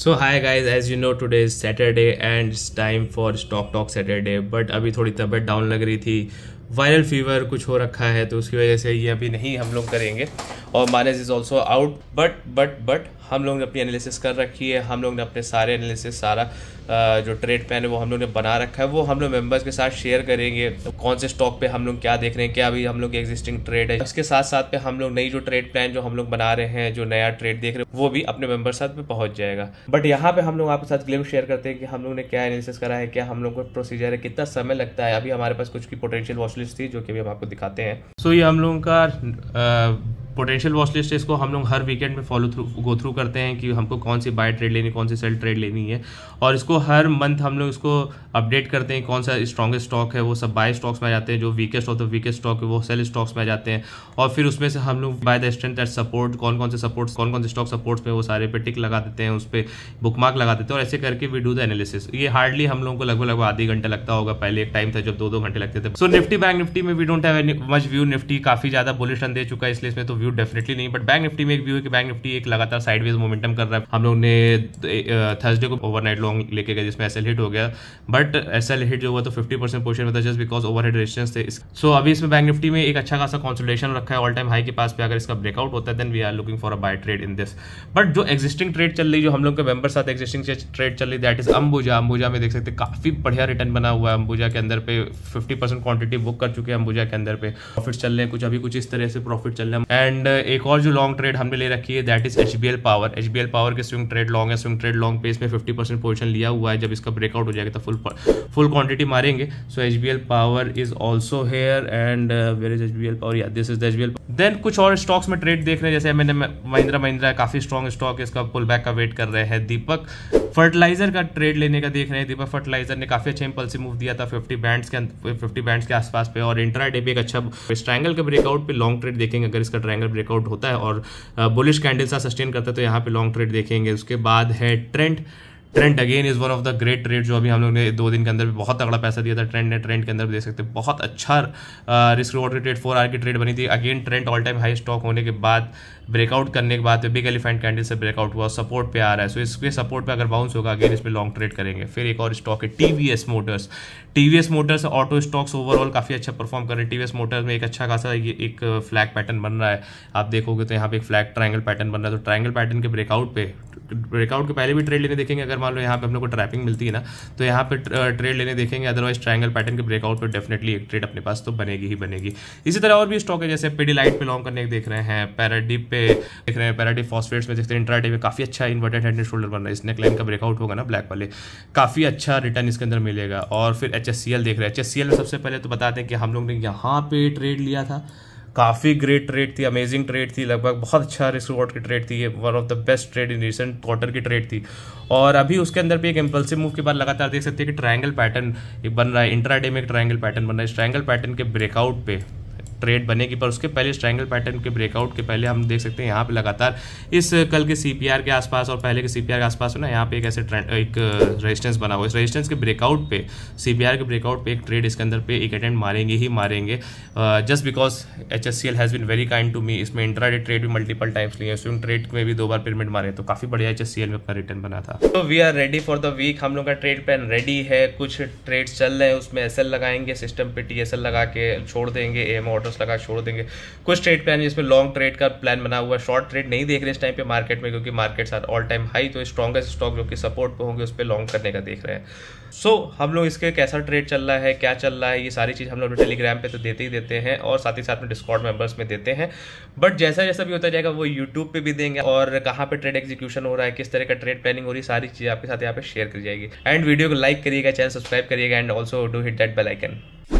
so hi guys as you know today is Saturday and it's time for stock talk Saturday but अभी थोड़ी तबीयत down लग रही थी वायरल फीवर कुछ हो रखा है तो उसकी वजह से ये अभी नहीं हम लोग करेंगे और minus is also out but but but हम लोग ने अपनी एनालिसिस कर रखी है हम लोग ने अपने सारे एनालिसिस सारा जो ट्रेड प्लान है वो हम लोग ने बना रखा है वो हम लोग मेंबर्स के साथ शेयर करेंगे तो कौन से स्टॉक पे हम लोग क्या देख रहे हैं क्या अभी हम लोग एग्जिस्टिंग ट्रेड है उसके साथ साथ पे हम लोग नई जो ट्रेड प्लान जो हम लोग बना रहे हैं जो नया ट्रेड देख रहे हैं वो भी अपने मेंबर साथ पे पहुंच जाएगा बट यहाँ पे हम लोग आपके साथ ग्लिम शेयर करते हैं कि हम लोग ने क्या एनालिसिस करा है क्या हम लोग का प्रोसीजर है कितना समय लगता है अभी हमारे पास कुछ की पोटेंशियल वॉश लिस्ट थी जो कि अभी हम आपको दिखाते हैं सो so, ये हम लोगों का पोटेंशियल वॉच लिस्ट है इसको हम लोग हर वीकेंड में फॉलो थ्रू गो थ्रू करते हैं कि हमको कौन सी बाय ट्रेड लेनी कौन सी सेल ट्रेड लेनी है और इसको हर मंथ हम लोग इसको अपडेट करते हैं कौन सा स्ट्रॉगेस्ट स्टॉक है वो सब बाय स्टॉक्स में आ जाते हैं जो weakest of the weakest stock है वो सेल स्टॉक्स में आ जाते हैं और फिर उसमें से हम लोग buy the strength at support कौन कौन से सपोर्ट्स कौन कौन से स्टॉक सपोर्ट्स में वो सारे पे टिक लगा देते हैं उस पर बुक मार्क लगा देते हैं और ऐसे करके वी डू द एनालिसिस ये हार्डली हम लोगों को लगभग लगभग आधी घंटा लगता होगा पहले एक टाइम था जब दो दो घंटे लगते थे सो निफ्टी बैंक निफ्टी में we don't have any much view Nifty काफी ज्यादा बुलिशन दे चुका है इसलिए इसमें तो व्यू डेफिनेटली नहीं बट बैंक निफ्टी में एक व्यू है कि बैंक निफ्टी एक लगातार साइडवेज मोमेंटम कर रहा है हम लोग ने थर्सडे को ओवरनाइट लॉन्ग लेके गए जिसमें एस हिट हो गया बट एस हिट जो हुआ तो फिफ्टी परसेंट पोर्शन होता था just because overhead resistance थे सो so, अभी इसमें बैंक निफ्टी में एक अच्छा खासा कॉन्सोलेशन रखा है ऑल टाइम हाई के पास पे अगर इसका ब्रेकआउट होता है then we are looking for a buy trade in this but जो एक्जिस्टिंग ट्रेड चल रही जो हम लोग के मेंबर साथ एक्जिस्टिंग ट्रेड चल रही दैट इज अंबुजा अंबुजा में देख सकते काफी बढ़िया रिटर्न बना हुआ है अंबुजा के अंदर पे फिफ्टी परसेंट क्वांटिटी बुक कर चुके हैं अंबुजा के अंदर पे प्रॉफिट चल रहे हैं कुछ अभी कुछ इस तरह से प्रॉफिट चल रहे हैं एंड uh, एक और जो लॉन्ग ट्रेड हमने ले रखी है that is H B L power H B L power के स्विंग ट्रेड लॉन्ग है स्विंग ट्रेड लॉन्ग पे इसमें फिफ्टी परसेंट पोजिशन लिया हुआ है जब इसका ब्रेकआउट हो जाएगा तो फुल फुल क्वांटिटी मारेंगे so H B L power is also here and where is H B L power या this is H B L then कुछ और स्टॉक्स में ट्रेड देख रहे हैं जैसे मैंने महिंद्रा महिंद्रा काफ़ी स्ट्रॉन्ग स्टॉक है इसका पुल बैक का वेट कर रहे हैं दीपक फर्टिलाइजर का ट्रेड लेने का देख रहे हैं दीपक फर्टिलाइजर ने काफ़ी अच्छे इंपल्सिव मूव दिया था फिफ्टी बैंड के फिफ्टी बैंड के आसपास पे और इंटरा डे भी एक अच्छा स्ट्रैंगल के ब्रेकआउट पे लॉन्ग ट्रेड देखेंगे अगर इसका ट्रायंगल ट्रायंगल ब्रेकआउट होता है और बुलिश कैंडल सा सस्टेन करता है तो यहाँ पे लॉन्ग ट्रेड देखेंगे उसके बाद है trend trend again is one of the great trade जो अभी हम लोग ने दो दिन के अंदर भी बहुत तगड़ा पैसा दिया था ट्रेंड ने ट्रेंड के अंदर भी देख सकते हैं बहुत अच्छा risk reward trade four R की ट्रेड बनी थी again trend all time high stock होने के बाद ब्रेकआउट करने के बाद बिग एलिफेंट कैंडल से ब्रेकआउट हुआ सपोर्ट पे आ रहा है सो so, इसके सपोर्ट पे अगर बाउंस होगा अगेन इस पर लॉन्ग ट्रेड करेंगे फिर एक और स्टॉक है TVS motors TVS motors auto stocks overall काफ़ी अच्छा परफॉर्म कर रहे हैं टीवीएस मोटर्स में एक अच्छा खासा एक फ्लैग पैटर्न बन रहा है आप देखोगे तो यहाँ पे एक फ्लैग ट्राइंगल पैटर्न बन रहा है तो ट्राइंगल पैटर्न के ब्रेकआउट पे ब्रेकआउट के पहले भी ट्रेड लेने देखेंगे अगर मान लो यहाँ पे हम लोग को ट्रैपिंग मिलती है ना तो यहाँ पे ट्रेड लेने देखेंगे अदरवाइज ट्रायंगल पैटर्न के ब्रेकआउट पर डेफिनेटली एक ट्रेड अपने पास तो बनेगी ही बनेगी इसी तरह और भी स्टॉक है जैसे पेडीलाइट पे लॉन्ग करने देख रहे हैं पैराडिप पे देख रहे हैं पैराडिप फॉस्फेट्स में देखते हैं इंट्राडे में काफी अच्छा इन्वर्टेड हेड एंड शोल्डर बन रहा है इस नेकलाइन का ब्रेकआउट होगा ना ब्लैक वाले काफी अच्छा रिटर्न इसके अंदर मिलेगा और फिर एच देख रहे हैं एच में सबसे पहले तो बताते हैं कि हम लोग ने यहाँ पे ट्रेड लिया था काफ़ी ग्रेट ट्रेड थी अमेजिंग ट्रेड थी लगभग बहुत अच्छा रिस्क रिवॉर्ड की ट्रेड थी ये one of the best trade in recent quarter की ट्रेड थी और अभी उसके अंदर भी एक इम्पल्सिव मूव के बाद लगातार देख सकते हैं कि ट्रायंगल पैटर्न एक बन रहा है इंट्राडे में एक ट्रायंगल पैटर्न बन रहा है इस ट्रायंगल पैटर्न के ब्रेकआउट पे ट्रेड बनेगी पर उसके पहले स्ट्रैंगल पैटर्न के ब्रेकआउट के पहले हम देख सकते हैं यहाँ पे लगातार इस कल के सी के आसपास और पहले के सी के आसपास ना यहाँ पे एक ऐसे ट्रेंड एक रजिस्टेंस बना हुआ इस रजिस्टेंस के ब्रेकआउट पे सी के ब्रेकआउट पे एक ट्रेड इसके अंदर पे एक अटेंड मारेंगे ही मारेंगे just because H S C L has been very kind to me इसमें इंट्राडे ट्रेड भी मल्टीपल टाइम्स लिए स्विम ट्रेड में भी दो बार पेमेंट मारे तो काफ़ी बढ़िया एच एस सी एल में अपना रिटर्न बना था तो we are ready for the week हम लोग का ट्रेड प्लान रेडी है कुछ ट्रेड्स चल रहे हैं उसमें एस लगाएंगे सिस्टम पे टी लगा के छोड़ देंगे एम ऑर्डर स्टॉपलॉस लगा छोड़ देंगे कुछ ट्रेड प्लान जिसमें लॉन्ग ट्रेड का प्लान बना हुआ है शॉर्ट ट्रेड नहीं देख रहे इस टाइम पे मार्केट में क्योंकि markets are all time high तो स्ट्रॉगेस्ट स्टॉक जो कि सपोर्ट पर होंगे उस पर लॉन्ग करने का देख रहे हैं सो so, हम लोग इसके कैसा ट्रेड चल रहा है क्या चल रहा है ये सारी चीज़ हम लोग टेलीग्राम पे तो देते ही देते हैं और साथ ही साथ में डिस्कॉर्ड मेंबर्स में देते हैं बट जैसा जैसा भी होता जाएगा वो यूट्यूब पे भी देंगे और कहाँ पे ट्रेड एग्जीक्यूशन हो रहा है किस तरह का ट्रेड प्लानिंग हो रही है सारी चीज़ आपके साथ यहाँ पे शेयर की जाएगी एंड वीडियो को लाइक करिएगा चैनल सब्सक्राइब करिएगा and also do hit that bell icon